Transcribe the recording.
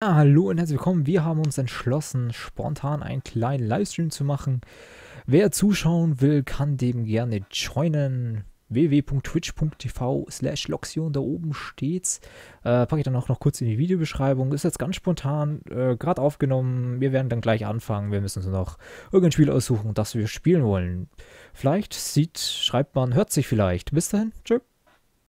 Ja, ah, hallo und herzlich willkommen. Wir haben uns entschlossen, spontan einen kleinen Livestream zu machen. Wer zuschauen will, kann dem gerne joinen. www.twitch.tv slash Loxion, da oben steht's. Äh, packe ich dann auch noch kurz in die Videobeschreibung. Ist jetzt ganz spontan, äh, gerade aufgenommen. Wir werden dann gleich anfangen. Wir müssen uns noch irgendein Spiel aussuchen, das wir spielen wollen. Vielleicht sieht, schreibt man, hört sich vielleicht. Bis dahin, tschüss.